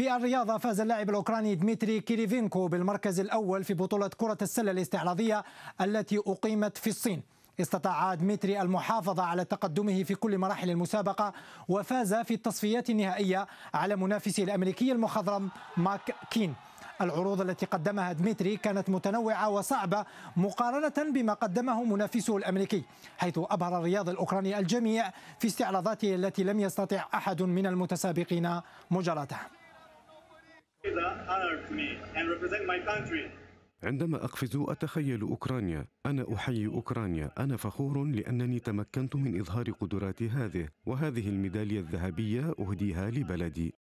في الرياضة فاز اللاعب الأوكراني ديمتري كيريفينكو بالمركز الأول في بطولة كرة السلة الاستعراضية التي أقيمت في الصين استطاع ديمتري المحافظة على تقدمه في كل مراحل المسابقة وفاز في التصفيات النهائية على منافسه الأمريكي المخضرم ماك كين العروض التي قدمها ديمتري كانت متنوعة وصعبة مقارنة بما قدمه منافسه الأمريكي حيث أبهر الرياض الأوكراني الجميع في استعراضاته التي لم يستطع أحد من المتسابقين مجاراتها عندما أقفز أتخيل أوكرانيا أنا أحيي أوكرانيا أنا فخور لأنني تمكنت من إظهار قدراتي هذه وهذه الميدالية الذهبية أهديها لبلدي